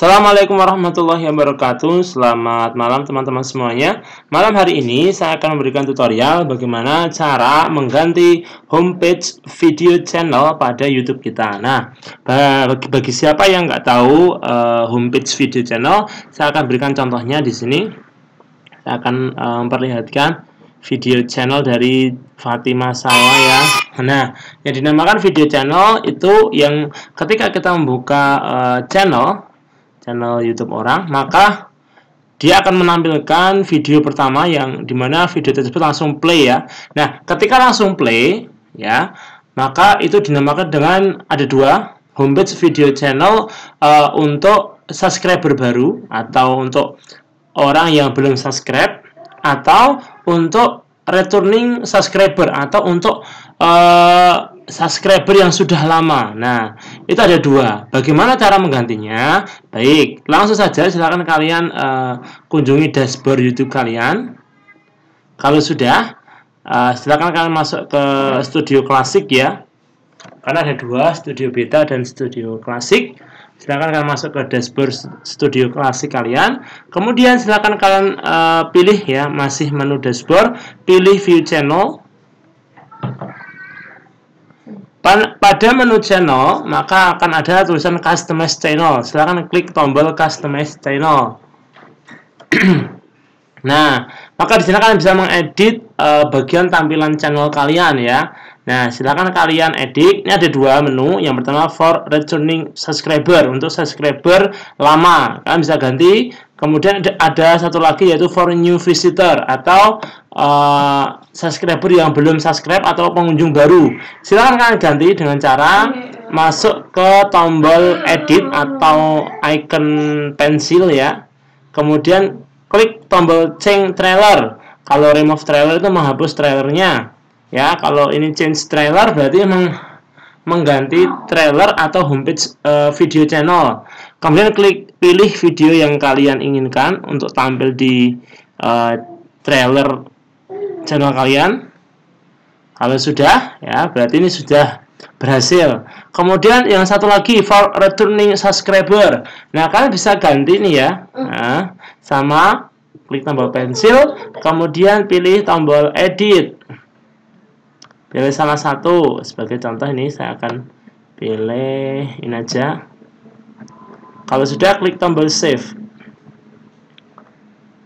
Assalamualaikum warahmatullahi wabarakatuh Selamat malam teman-teman semuanya Malam hari ini saya akan memberikan tutorial Bagaimana cara mengganti homepage video channel pada YouTube kita Nah, bagi, bagi siapa yang nggak tahu uh, homepage video channel Saya akan berikan contohnya di sini Saya akan uh, memperlihatkan video channel dari Fatima Sawa ya. Nah, yang dinamakan video channel itu yang ketika kita membuka uh, channel channel YouTube orang, maka dia akan menampilkan video pertama yang dimana video tersebut langsung play ya. Nah, ketika langsung play ya, maka itu dinamakan dengan ada dua homepage video channel uh, untuk subscriber baru atau untuk orang yang belum subscribe atau untuk returning subscriber atau untuk uh, subscriber yang sudah lama. Nah, itu ada dua. Bagaimana cara menggantinya? Baik, langsung saja silakan kalian uh, kunjungi dashboard YouTube kalian. Kalau sudah, uh, silakan kalian masuk ke Studio Klasik ya. Karena ada dua, Studio Beta dan Studio Klasik. Silakan kalian masuk ke dashboard Studio Klasik kalian. Kemudian silakan kalian uh, pilih ya, masih menu dashboard, pilih View Channel Pada menu channel, maka akan ada tulisan customize channel. Silahkan klik tombol customize channel. nah, maka di sini kalian bisa mengedit uh, bagian tampilan channel kalian ya. Nah, silahkan kalian edit. Ini ada dua menu. Yang pertama for returning subscriber untuk subscriber lama. Kalian bisa ganti Kemudian ada satu lagi yaitu for new visitor atau uh, subscriber yang belum subscribe atau pengunjung baru. Silakan kalian ganti dengan cara masuk ke tombol edit atau icon pensil ya. Kemudian klik tombol change trailer. Kalau remove trailer itu menghapus trailernya. Ya, kalau ini change trailer berarti meng mengganti trailer atau homepage uh, video channel. Kemudian klik pilih video yang kalian inginkan untuk tampil di uh, trailer channel kalian. Kalau sudah, ya berarti ini sudah berhasil. Kemudian yang satu lagi for returning subscriber. Nah, kalian bisa ganti nih ya. Nah, sama klik tombol pensil, kemudian pilih tombol edit pilih salah satu sebagai contoh ini saya akan pilih ini aja kalau sudah klik tombol save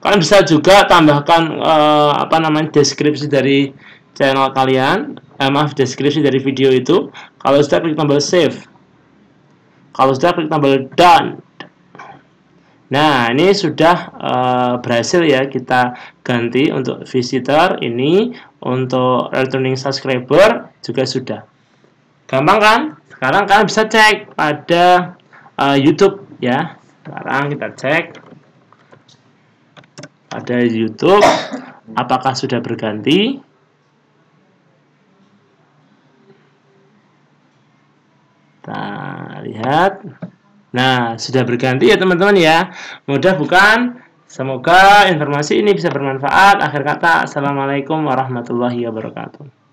kalian bisa juga tambahkan eh, apa namanya deskripsi dari channel kalian eh, maaf deskripsi dari video itu kalau sudah klik tombol save kalau sudah klik tombol done Nah, ini sudah uh, berhasil ya kita ganti untuk visitor ini untuk returning subscriber juga sudah. Gampang kan? Sekarang kalian bisa cek pada uh, eh, YouTube ya. Sekarang kita cek pada YouTube apakah sudah berganti? Kita lihat. Nah, sudah berganti ya teman-teman ya. Mudah bukan? Semoga informasi ini bisa bermanfaat. Akhir kata, Assalamualaikum warahmatullahi wabarakatuh.